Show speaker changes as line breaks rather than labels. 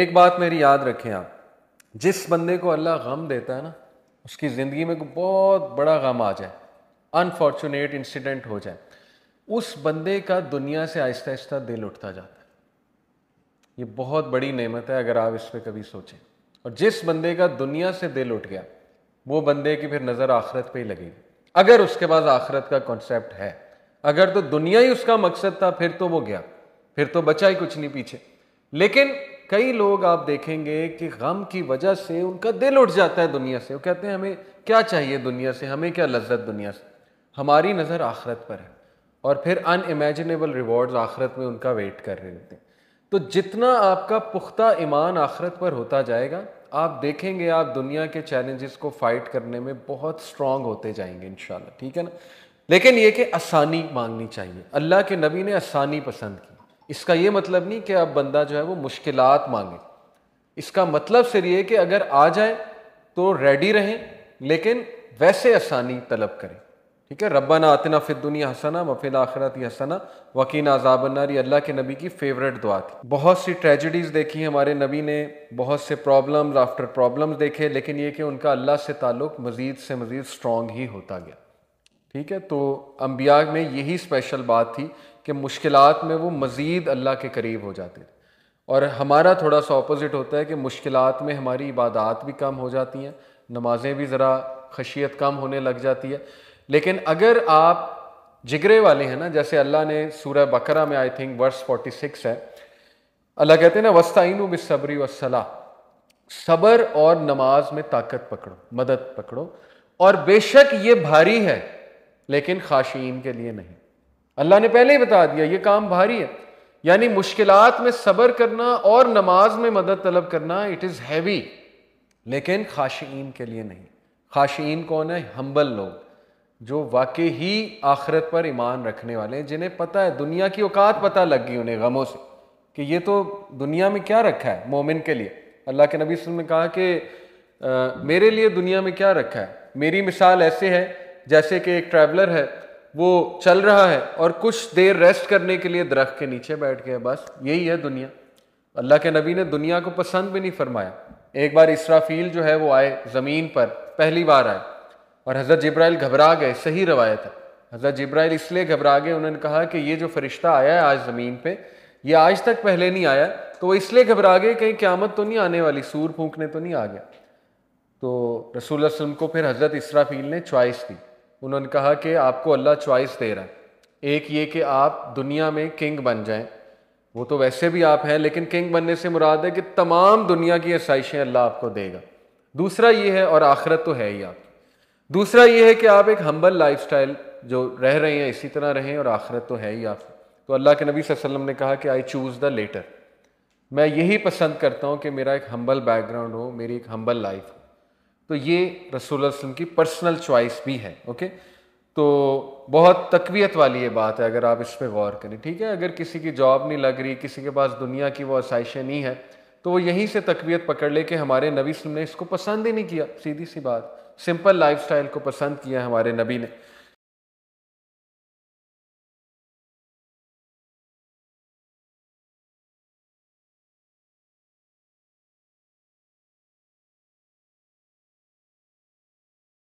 एक बात मेरी याद रखें आप जिस बंदे को अल्लाह गम देता है ना उसकी ज़िंदगी में बहुत बड़ा गम आ जाए अनफॉर्चुनेट इंसिडेंट हो जाए उस बंदे का दुनिया से आहिस्ता आहिस्ता दिल उठता जाता है ये बहुत बड़ी नेमत है अगर आप इस पर कभी सोचें और जिस बंदे का दुनिया से दिल उठ गया वो बंदे की फिर नज़र आखरत पे ही लगेगी अगर उसके पास आखरत का कॉन्सेप्ट है अगर तो दुनिया ही उसका मकसद था फिर तो वो गया फिर तो बचा ही कुछ नहीं पीछे लेकिन कई लोग आप देखेंगे कि गम की वजह से उनका दिल उठ जाता है दुनिया से वो कहते हैं हमें क्या चाहिए दुनिया से हमें क्या लज्जत दुनिया से हमारी नज़र आखरत पर है और फिर अनइमेजिनेबल रिवॉर्ड्स आखरत में उनका वेट कर रहे होते हैं तो जितना आपका पुख्ता ईमान आखरत पर होता जाएगा आप देखेंगे आप दुनिया के चैलेंजेस को फाइट करने में बहुत स्ट्रांग होते जाएंगे इन ठीक है ना लेकिन ये कि आसानी मांगनी चाहिए अल्लाह के नबी ने आसानी पसंद की इसका ये मतलब नहीं कि अब बंदा जो है वो मुश्किल मांगे इसका मतलब सिर्फ ये कि अगर आ जाए तो रेडी रहें लेकिन वैसे आसानी तलब करें ठीक है रब्बाना आतना फिर दुनिया हसना मफिल आखरत हसना वकीन ये अल्लाह के नबी की फेवरेट दुआ थी बहुत सी ट्रेजिडीज़ देखी हमारे नबी ने बहुत से प्रॉब्लम्स आफ्टर प्रॉब्लम्स देखे लेकिन ये कि उनका अल्लाह से ताल्लुक मज़ीद से मज़ीद स्ट्रॉन्ग ही होता गया ठीक है तो अम्बिया में यही स्पेशल बात थी कि मुश्किल में वो मज़ीद अल्लाह के करीब हो जाते थे और हमारा थोड़ा सा अपोज़िट होता है कि मुश्किल में हमारी इबादत भी कम हो जाती हैं नमाजें भी ज़रा खशियत कम होने लग जाती है लेकिन अगर आप जिगरे वाले हैं ना जैसे अल्लाह ने सूरह बकरा में I think verse forty six है अल्लाह कहते हैं ना वस्ताइन बिसबरी वसला सबर और नमाज में ताकत पकड़ो मदद पकड़ो और बेशक ये भारी है लेकिन खाशीन के लिए नहीं अल्लाह ने पहले ही बता दिया ये काम भारी है यानी मुश्किल में सब्र करना और नमाज में मदद तलब करना इट इज़ हैवी लेकिन खाशीन के लिए नहीं खाशीन कौन है हम्बल लोग जो वाकई ही आखिरत पर ईमान रखने वाले हैं जिन्हें पता है दुनिया की औकात पता लग गई उन्हें गमों से कि ये तो दुनिया में क्या रखा है मोमिन के लिए अल्लाह के नबी ने कहा कि आ, मेरे लिए दुनिया में क्या रखा है मेरी मिसाल ऐसे है जैसे कि एक ट्रैवलर है वो चल रहा है और कुछ देर रेस्ट करने के लिए दरख्त के नीचे बैठ गया बस यही है दुनिया अल्लाह के नबी ने दुनिया को पसंद भी नहीं फरमाया एक बार इसराफील जो है वो आए ज़मीन पर पहली बार आए और हज़रत जब्राइल घबरा गए सही रवायत है हज़रत जब्राइल इसलिए घबरा गए उन्होंने कहा कि ये जो फरिश्ता आया है आज ज़मीन पर यह आज तक पहले नहीं आया तो वो इसलिए घबरा गए कहीं क्यामत तो नहीं आने वाली सूर फूकने तो नहीं आ गया तो रसूल को फिर हज़रत इसराफील ने चॉइस दी उन्होंने कहा कि आपको अल्लाह चॉइस दे रहा है एक ये कि आप दुनिया में किंग बन जाएं वो तो वैसे भी आप हैं लेकिन किंग बनने से मुराद है कि तमाम दुनिया की आसाइशें अल्लाह आपको देगा दूसरा ये है और आखिरत तो है ही आपकी दूसरा ये है कि आप एक हम्बल लाइफ जो रह रहे हैं इसी तरह रहें और आखिरत तो है ही आप तो अल्लाह के नबी वसल्लम ने कहा कि आई चूज़ द लेटर मैं यही पसंद करता हूँ कि मेरा एक हम्बल बैकग्राउंड हो मेरी एक हम्बल लाइफ हो तो ये रसूल वसलम की पर्सनल चॉइस भी है ओके तो बहुत तकवीत वाली ये बात है अगर आप इस पर गौर करें ठीक है अगर किसी की जॉब नहीं लग रही किसी के पास दुनिया की वो आसाइशें नहीं है तो वो यहीं से तकवीत पकड़ ले कि हमारे नबी ने इसको पसंद ही नहीं किया सीधी सी बात सिंपल लाइफ को पसंद किया हमारे नबी ने